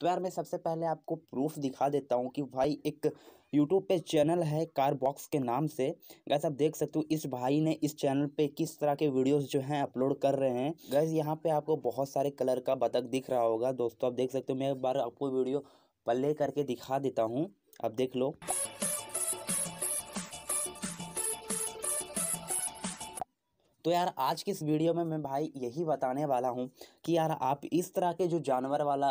तो यार मैं सबसे पहले आपको प्रूफ दिखा देता हूँ कि भाई एक यूट्यूब पे चैनल है कार बॉक्स के नाम से गैस आप देख सकते हो इस भाई ने इस चैनल पे किस तरह के वीडियोस जो हैं अपलोड कर रहे हैं गैस यहाँ पे आपको बहुत सारे कलर का बतख दिख रहा होगा दोस्तों आप देख सकते हो मैं एक बार आपको वीडियो प्ले करके दिखा देता हूँ आप देख लो तो यार आज की इस वीडियो में मैं भाई यही बताने वाला हूँ कि यार आप इस तरह के जो जानवर वाला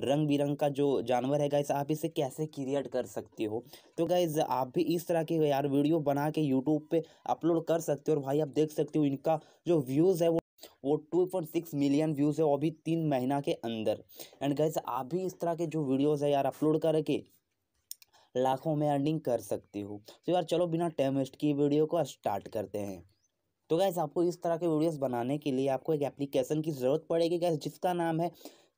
रंग बिरंग का जो जानवर है गाइज आप इसे कैसे क्रिएट कर सकते हो तो गाइज आप भी इस तरह के यार वीडियो बना के यूट्यूब पर अपलोड कर सकते हो और भाई आप देख सकते हो इनका जो व्यूज़ है वो वो 2.6 मिलियन व्यूज़ है वो भी तीन महीना के अंदर एंड गैस आप भी इस तरह के जो वीडियोज़ है यार अपलोड करके लाखों में अर्निंग कर सकते हो तो यार चलो बिना टाइम वेस्ट की वीडियो को स्टार्ट करते हैं तो गैस आपको इस तरह के वीडियोस बनाने के लिए आपको एक एप्लीकेशन की ज़रूरत पड़ेगी गैस जिसका नाम है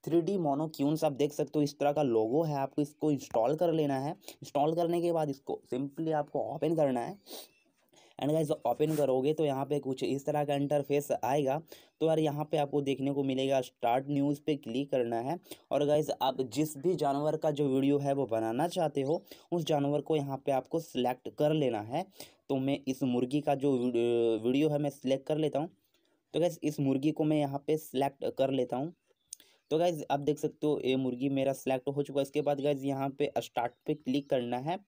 थ्री डी मोनोक्यून्स आप देख सकते हो इस तरह का लोगो है आपको इसको इंस्टॉल कर लेना है इंस्टॉल करने के बाद इसको सिंपली आपको ओपन करना है एंड गाइज ओपन करोगे तो यहाँ पे कुछ इस तरह का इंटरफेस आएगा तो यार यहाँ पे आपको देखने को मिलेगा स्टार्ट न्यूज़ पे क्लिक करना है और गाइज आप जिस भी जानवर का जो वीडियो है वो बनाना चाहते हो उस जानवर को यहाँ पे आपको सिलेक्ट कर लेना है तो मैं इस मुर्गी का जो वीडियो है मैं सिलेक्ट कर लेता हूँ तो गैस इस मुर्गी को मैं यहाँ पे सिलेक्ट कर लेता हूँ तो गैज़ आप देख सकते हो ये मुर्गी मेरा सिलेक्ट हो चुका है इसके बाद गाइज़ यहाँ पे स्टार्ट पे क्लिक करना है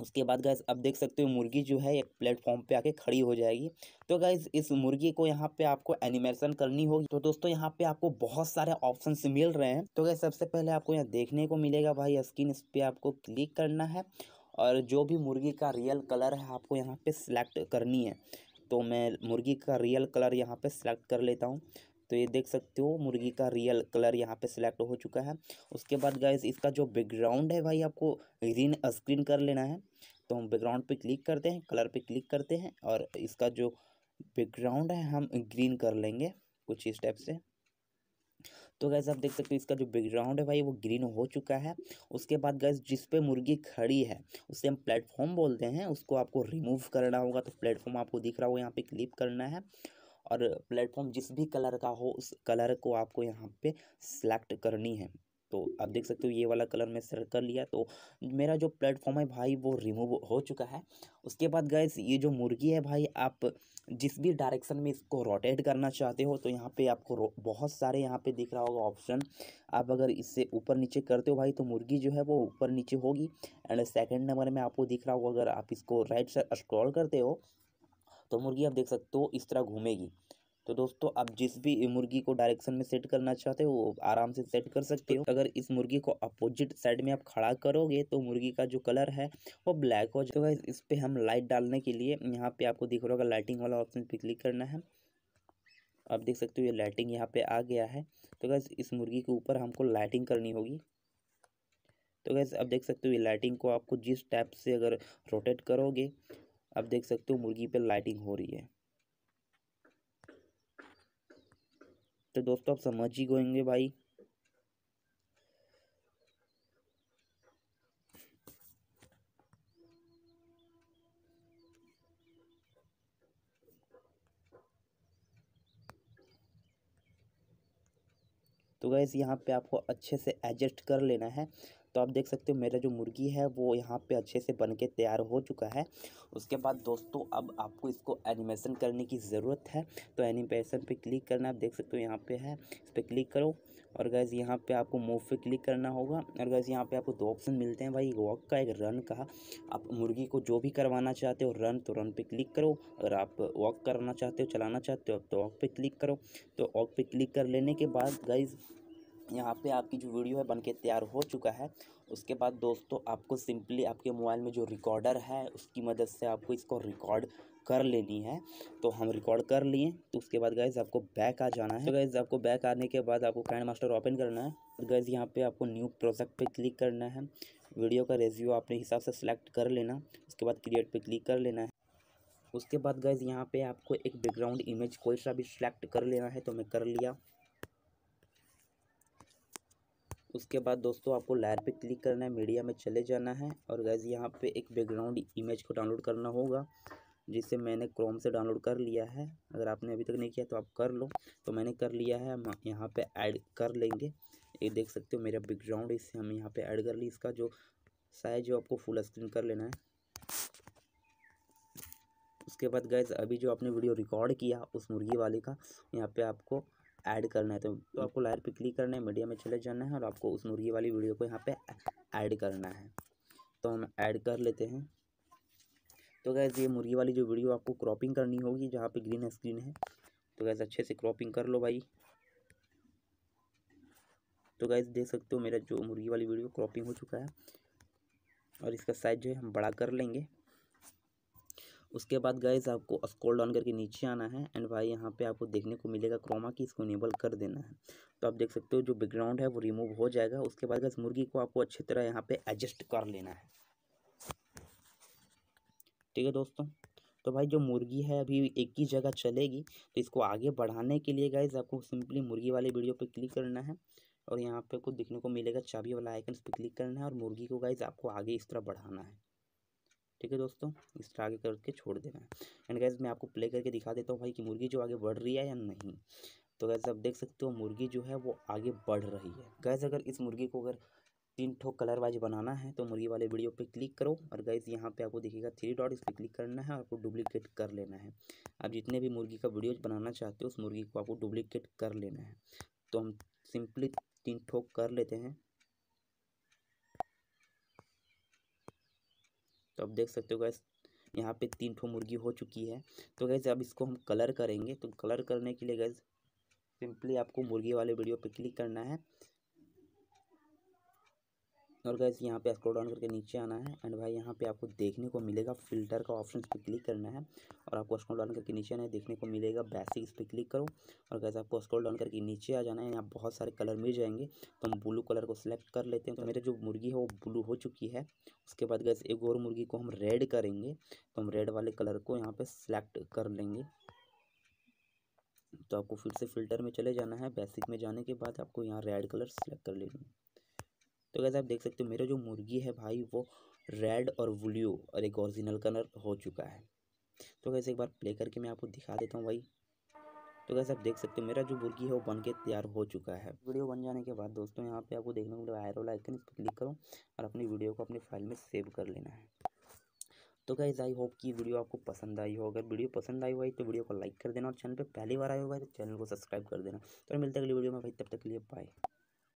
उसके बाद गैस अब देख सकते हो मुर्गी जो है एक प्लेटफॉर्म पे आके खड़ी हो जाएगी तो गैस इस मुर्गी को यहाँ पे आपको एनिमेशन करनी होगी तो दोस्तों यहाँ पे आपको बहुत सारे ऑप्शन मिल रहे हैं तो गैस सबसे पहले आपको यहाँ देखने को मिलेगा भाई स्क्रीन इस पर आपको क्लिक करना है और जो भी मुर्गी का रियल कलर है आपको यहाँ पर सिलेक्ट करनी है तो मैं मुर्गी का रियल कलर यहाँ पर सिलेक्ट कर लेता हूँ तो ये देख सकते हो मुर्गी का रियल कलर यहाँ पे सिलेक्ट हो चुका है उसके बाद गाइज इसका जो बैकग्राउंड है भाई आपको ग्रीन स्क्रीन कर लेना है तो हम बैकग्राउंड पे क्लिक करते हैं कलर पे क्लिक करते हैं और इसका जो बैकग्राउंड है हम ग्रीन कर लेंगे कुछ इस टाइप से तो गैस आप देख सकते हो इसका जो बैकग्राउंड है भाई वो ग्रीन हो चुका है उसके बाद गैस जिस पे मुर्गी खड़ी है उसे हम प्लेटफॉर्म बोलते हैं उसको आपको रिमूव करना होगा तो प्लेटफॉर्म आपको दिख रहा होगा यहाँ पे क्लिक करना है और प्लेटफॉर्म जिस भी कलर का हो उस कलर को आपको यहाँ पे सेलेक्ट करनी है तो आप देख सकते हो ये वाला कलर मैं सेलेक्ट कर लिया तो मेरा जो प्लेटफॉर्म है भाई वो रिमूव हो चुका है उसके बाद गैस ये जो मुर्गी है भाई आप जिस भी डायरेक्शन में इसको रोटेट करना चाहते हो तो यहाँ पे आपको बहुत सारे यहाँ पे दिख रहा होगा ऑप्शन आप अगर इससे ऊपर नीचे करते हो भाई तो मुर्गी जो है वो ऊपर नीचे होगी एंड सेकेंड नंबर में आपको दिख रहा होगा अगर आप इसको राइट साइड स्क्रॉल करते हो तो मुर्गी आप देख सकते हो इस तरह घूमेगी तो दोस्तों आप जिस भी मुर्गी को डायरेक्शन में सेट करना चाहते हो वो आराम से सेट कर सकते हो अगर इस मुर्गी को अपोजिट साइड में आप खड़ा करोगे तो मुर्गी का जो कलर है वो ब्लैक हो जाएगा तो इस पर हम लाइट डालने के लिए यहाँ पे आपको दिख रहा होगा लाइटिंग वाला ऑप्शन पे क्लिक करना है आप देख सकते हो ये लाइटिंग यहाँ पे आ गया है तो गैस इस मुर्गी के ऊपर हमको लाइटिंग करनी होगी तो गैस आप देख सकते हो ये लाइटिंग को आपको जिस टाइप से अगर रोटेट करोगे आप देख सकते हो मुर्गी पे लाइटिंग हो रही है तो दोस्तों आप समझ ही गएंगे भाई तो गैस यहाँ पे आपको अच्छे से एडजस्ट कर लेना है तो आप देख सकते हो मेरा जो मुर्गी है वो यहाँ पे अच्छे से बन के तैयार हो चुका है उसके बाद दोस्तों अब आपको इसको एनिमेशन करने की ज़रूरत है तो एनिमेशन पे क्लिक करना आप देख सकते हो यहाँ पे है इस पर क्लिक करो और गैज़ यहाँ पे आपको मूव पे क्लिक करना होगा और गैज़ यहाँ पे आपको दो ऑप्शन मिलते हैं भाई वॉक का एक रन का आप मुर्गी को जो भी करवाना चाहते हो रन तो रन पे क्लिक करो अगर आप वॉक करना चाहते हो चलाना चाहते हो तो वॉक पे क्लिक करो तो वॉक पे क्लिक कर लेने के बाद गैज़ यहाँ पे आपकी जो वीडियो है बनके तैयार हो चुका है उसके बाद दोस्तों आपको सिंपली आपके मोबाइल में जो रिकॉर्डर है उसकी मदद से आपको इसको रिकॉर्ड कर लेनी है तो हम रिकॉर्ड कर लिए तो उसके बाद गैज़ आपको बैक आ जाना है तो गैज़ आपको बैक आने के बाद आपको कैंड मास्टर ओपन करना है गैज़ यहाँ पे आपको न्यू प्रोजेक्ट पे क्लिक करना है वीडियो का रेज्यू अपने हिसाब से सिलेक्ट कर लेना उसके बाद क्रिएट पे क्लिक कर लेना है उसके बाद गैज़ यहाँ पे आपको एक बैकग्राउंड इमेज कोई सा भी सिलेक्ट कर लेना है तो मैं कर लिया उसके बाद दोस्तों आपको लैर पे क्लिक करना है मीडिया में चले जाना है और गैज यहाँ पे एक बैकग्राउंड इमेज को डाउनलोड करना होगा जिसे मैंने क्रोम से डाउनलोड कर लिया है अगर आपने अभी तक नहीं किया तो आप कर लो तो मैंने कर लिया है हम यहाँ पे ऐड कर लेंगे ये देख सकते हो मेरा बैकग्राउंड इसे हम यहाँ पे ऐड कर ली इसका जो साइज है आपको फुल स्क्रीन कर लेना है उसके बाद गैस अभी जो आपने वीडियो रिकॉर्ड किया उस मुर्गी वाले का यहाँ पे आपको ऐड करना है तो, तो आपको लायर पे क्लिक करना है मीडिया में चले जाना है और आपको उस मुर्गी वाली वीडियो को यहाँ पे ऐड करना है तो हम ऐड कर लेते हैं तो गैस ये मुर्गी वाली जो वीडियो आपको क्रॉपिंग करनी होगी जहाँ पे ग्रीन स्क्रीन है तो गैस अच्छे से क्रॉपिंग कर लो भाई तो गैस देख सकते हो मेरा जो मुर्गी वाली वीडियो क्रॉपिंग हो चुका है और इसका साइज जो है हम बड़ा कर लेंगे उसके बाद गाइज आपको स्क्रॉल डाउन करके नीचे आना है एंड भाई यहाँ पे आपको देखने को मिलेगा क्रोमा की इसको इनेबल कर देना है तो आप देख सकते हो जो बैकग्राउंड है वो रिमूव हो जाएगा उसके बाद गाइज मुर्गी को आपको अच्छी तरह यहाँ पे एडजस्ट कर लेना है ठीक है दोस्तों तो भाई जो मुर्गी है अभी एक ही जगह चलेगी तो इसको आगे बढ़ाने के लिए गाइज आपको सिंपली मुर्गी वाले वीडियो पर क्लिक करना है और यहाँ पे कुछ देखने को मिलेगा चाबी वाला आइकन पर क्लिक करना है और मुर्गी को गाइज आपको आगे इस तरह बढ़ाना है ठीक है दोस्तों इस तरह आगे करके छोड़ देना है एंड गैस मैं आपको प्ले करके दिखा देता हूँ भाई कि मुर्गी जो आगे बढ़ रही है या नहीं तो गैस आप देख सकते हो मुर्गी जो है वो आगे बढ़ रही है गैस अगर इस मुर्गी को अगर तीन ठो कलर वाइज बनाना है तो मुर्गी वाले वीडियो पे क्लिक करो और गैस यहाँ पे आपको देखिएगा थ्री डॉट इस पर क्लिक करना है और आपको डुप्लीकेट कर लेना है आप जितने भी मुर्गी का वीडियो बनाना चाहते हो उस मुर्गी को आपको डुप्लीकेट कर लेना है तो हम सिंपली तीन ठोक कर लेते हैं तो आप देख सकते हो गैस यहाँ पे तीन ठो मुर्गी हो चुकी है तो गैस अब इसको हम कलर करेंगे तो कलर करने के लिए गैस सिंपली आपको मुर्गी वाले वीडियो पे क्लिक करना है और गैस यहाँ पे स्क्रॉल डाउन करके नीचे आना है एंड भाई यहाँ पे आपको देखने को मिलेगा फिल्टर का ऑप्शन पे क्लिक करना है और आपको स्क्रॉल डाउन करके नीचे आना है देखने को मिलेगा बेसिक इस पर क्लिक करो और गैस आपको स्क्रॉल डाउन करके नीचे आ जाना है यहाँ बहुत सारे कलर मिल जाएंगे तो हम ब्लू कलर को सिलेक्ट कर लेते हैं तो मेरे जो मुर्गी है वो ब्लू हो चुकी है उसके बाद गैस एक और मुर्गी को हम रेड करेंगे तो हम रेड वाले कलर को यहाँ पर सिलेक्ट कर लेंगे तो आपको फिर से फिल्टर में चले जाना है बेसिक में जाने के बाद आपको यहाँ रेड कलर सेलेक्ट कर लेना है तो कैसे आप देख सकते हो मेरा जो मुर्गी है भाई वो रेड और ब्लू और एक ओरिजिनल कलर हो चुका है तो कैसे एक बार प्ले करके मैं आपको दिखा देता हूँ भाई तो कैसे आप देख सकते हो मेरा जो मुर्गी है वो बन के तैयार हो चुका है वीडियो बन जाने के बाद दोस्तों यहाँ पे आपको देखने को मिलेगा आयरल आइकन इस पर क्लिक करो और अपनी वीडियो को अपनी फाइल में सेव कर लेना है तो गाइज़ आई होप कि वीडियो आपको पसंद आई हो अगर वीडियो पसंद आई हो तो वीडियो को लाइक कर देना और चैनल पे पहली बार आए हो तो चैनल को सब्सक्राइब कर देना तो मिलते अगली वीडियो में भाई तब तक के लिए बाय